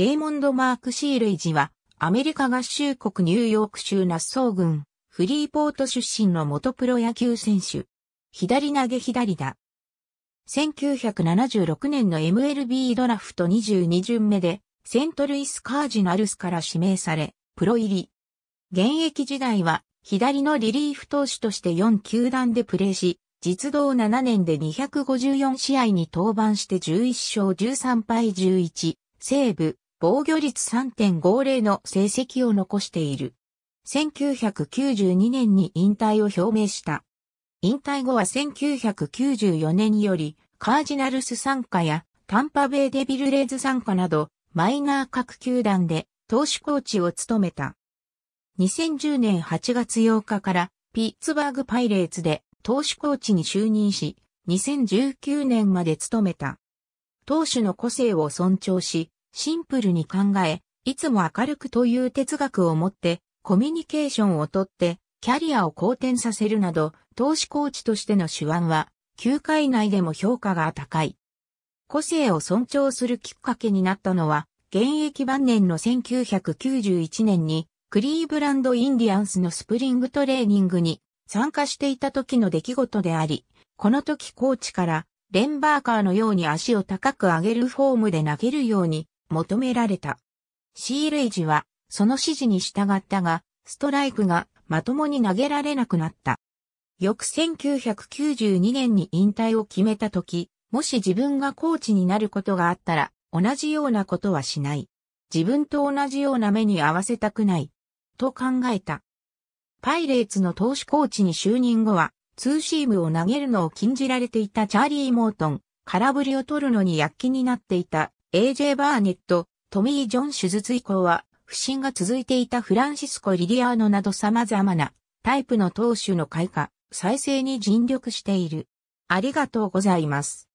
レイモンド・マーク・シールイジは、アメリカ合衆国ニューヨーク州ナッソー郡、フリーポート出身の元プロ野球選手。左投げ左だ。1976年の MLB ドラフト22巡目で、セントルイス・カージナルスから指名され、プロ入り。現役時代は、左のリリーフ投手として4球団でプレーし、実動7年で254試合に登板して11勝13敗11、ーブ、防御率3.50の成績を残している。1992年に引退を表明した。引退後は1994年より、カージナルス参加やタンパベイデビルレーズ参加など、マイナー各球団で投手コーチを務めた。2010年8月8日からピッツバーグパイレーツで投手コーチに就任し、2019年まで務めた。投手の個性を尊重し、シンプルに考え、いつも明るくという哲学を持って、コミュニケーションをとって、キャリアを好転させるなど、投資コーチとしての手腕は、球界内でも評価が高い。個性を尊重するきっかけになったのは、現役晩年の1991年に、クリーブランド・インディアンスのスプリングトレーニングに参加していた時の出来事であり、この時コーチから、レンバーカーのように足を高く上げるフォームで投げるように求められた。シーレイジは、その指示に従ったが、ストライクがまともに投げられなくなった。翌1992年に引退を決めた時、もし自分がコーチになることがあったら、同じようなことはしない。自分と同じような目に合わせたくない。と考えた。パイレーツの投手コーチに就任後は、ツーシームを投げるのを禁じられていたチャーリー・モートン、空振りを取るのに躍起になっていた AJ バーネット、トミー・ジョン手術以降は、不振が続いていたフランシスコ・リリアーノなど様々なタイプの投手の開花、再生に尽力している。ありがとうございます。